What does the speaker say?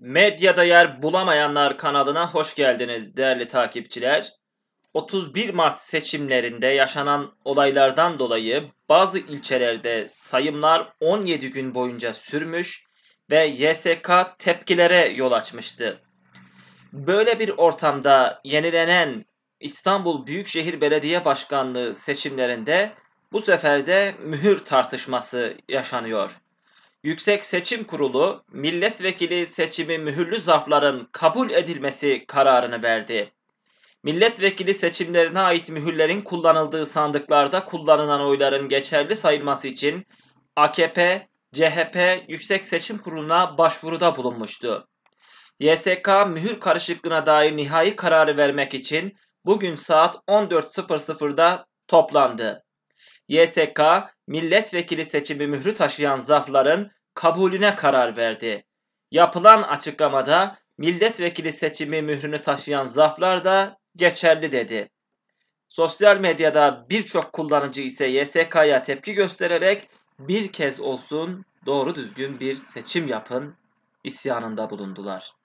Medyada yer bulamayanlar kanalına hoş geldiniz değerli takipçiler. 31 Mart seçimlerinde yaşanan olaylardan dolayı bazı ilçelerde sayımlar 17 gün boyunca sürmüş ve YSK tepkilere yol açmıştı. Böyle bir ortamda yenilenen İstanbul Büyükşehir Belediye Başkanlığı seçimlerinde bu sefer de mühür tartışması yaşanıyor. Yüksek Seçim Kurulu milletvekili seçimi mühürlü zarfların kabul edilmesi kararını verdi. Milletvekili seçimlerine ait mühürlerin kullanıldığı sandıklarda kullanılan oyların geçerli sayılması için AKP, CHP Yüksek Seçim Kurulu'na başvuruda bulunmuştu. YSK mühür karışıklığına dair nihai kararı vermek için bugün saat 14.00'da toplandı. YSK milletvekili seçimi mührü taşıyan zarfların kabulüne karar verdi. Yapılan açıklamada milletvekili seçimi mührünü taşıyan zarflar da geçerli dedi. Sosyal medyada birçok kullanıcı ise YSK'ya tepki göstererek bir kez olsun doğru düzgün bir seçim yapın isyanında bulundular.